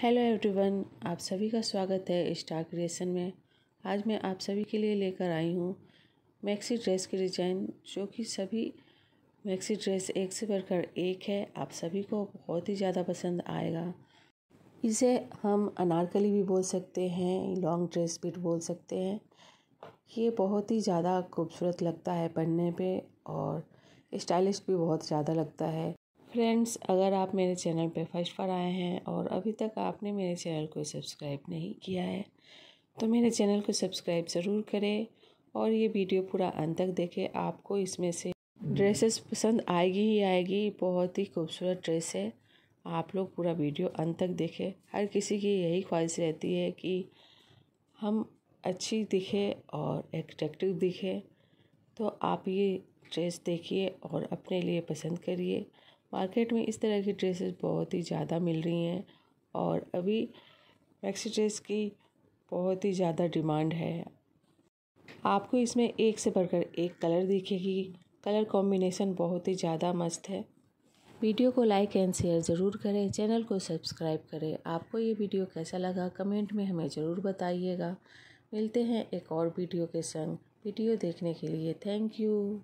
hello everyone आप सभी का स्वागत है स्टार क्रिएशन में आज मैं आप सभी के लिए लेकर आई हूँ मैक्सी ड्रेस की डिजाइन जो कि सभी मैक्सी ड्रेस एक से बढ़कर एक है आप सभी को बहुत ही ज़्यादा पसंद आएगा इसे हम अनारकली भी बोल सकते हैं लॉन्ग ड्रेस भी बोल सकते हैं ये बहुत ही ज़्यादा खूबसूरत लगता है पहनने पे और स्टाइलिश भी बहुत ज़्यादा लगता है फ्रेंड्स अगर आप मेरे चैनल पर फर्स्ट बार आए हैं और अभी तक आपने मेरे चैनल को सब्सक्राइब नहीं किया है तो मेरे चैनल को सब्सक्राइब ज़रूर करें और ये वीडियो पूरा अंत तक देखें आपको इसमें से ड्रेसेस पसंद आएगी ही आएगी बहुत ही खूबसूरत ड्रेस है आप लोग पूरा वीडियो अंत तक देखें हर किसी की यही ख्वाहिश रहती है कि हम अच्छी दिखे और एट्रैक्टिव दिखे तो आप ये ड्रेस देखिए और अपने लिए पसंद करिए मार्केट में इस तरह की ड्रेसेस बहुत ही ज़्यादा मिल रही हैं और अभी मैक्सी ड्रेस की बहुत ही ज़्यादा डिमांड है आपको इसमें एक से बढ़कर एक कलर दिखेगी कलर कॉम्बिनेशन बहुत ही ज़्यादा मस्त है वीडियो को लाइक एंड शेयर ज़रूर करें चैनल को सब्सक्राइब करें आपको ये वीडियो कैसा लगा कमेंट में हमें ज़रूर बताइएगा मिलते हैं एक और वीडियो के संग वीडियो देखने के लिए थैंक यू